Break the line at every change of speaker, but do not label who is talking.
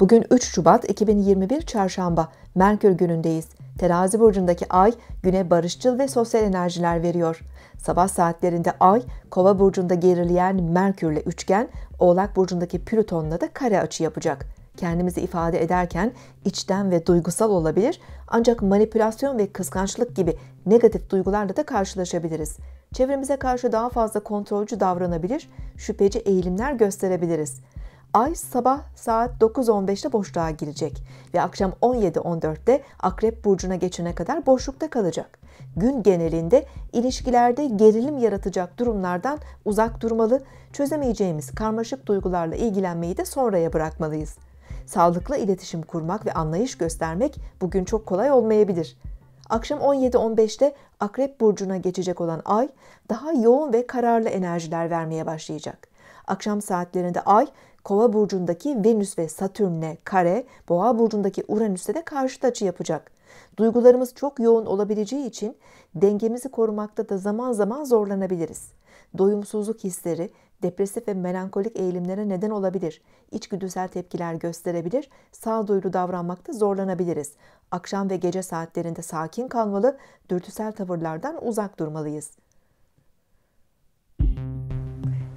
Bugün 3 Şubat 2021 Çarşamba, Merkür günündeyiz. Terazi burcundaki ay güne barışçıl ve sosyal enerjiler veriyor. Sabah saatlerinde ay kova burcunda gerileyen Merkürle üçgen, oğlak burcundaki Plüton'la da kare açı yapacak. Kendimizi ifade ederken içten ve duygusal olabilir ancak manipülasyon ve kıskançlık gibi negatif duygularla da karşılaşabiliriz. Çevremize karşı daha fazla kontrolcü davranabilir, şüpheci eğilimler gösterebiliriz. Ay sabah saat 9.15'te boşluğa girecek ve akşam 17.14'te Akrep Burcu'na geçene kadar boşlukta kalacak. Gün genelinde ilişkilerde gerilim yaratacak durumlardan uzak durmalı, çözemeyeceğimiz karmaşık duygularla ilgilenmeyi de sonraya bırakmalıyız. Sağlıklı iletişim kurmak ve anlayış göstermek bugün çok kolay olmayabilir. Akşam 17-15'te Akrep Burcu'na geçecek olan ay daha yoğun ve kararlı enerjiler vermeye başlayacak. Akşam saatlerinde Ay Kova burcundaki Venüs ve Satürn'le kare, Boğa burcundaki Uranüs'e de karşıt açı yapacak. Duygularımız çok yoğun olabileceği için dengemizi korumakta da zaman zaman zorlanabiliriz. Doyumsuzluk hisleri, depresif ve melankolik eğilimlere neden olabilir. İçgüdüsel tepkiler gösterebilir, sağduyulu davranmakta zorlanabiliriz. Akşam ve gece saatlerinde sakin kalmalı, dürtüsel tavırlardan uzak durmalıyız.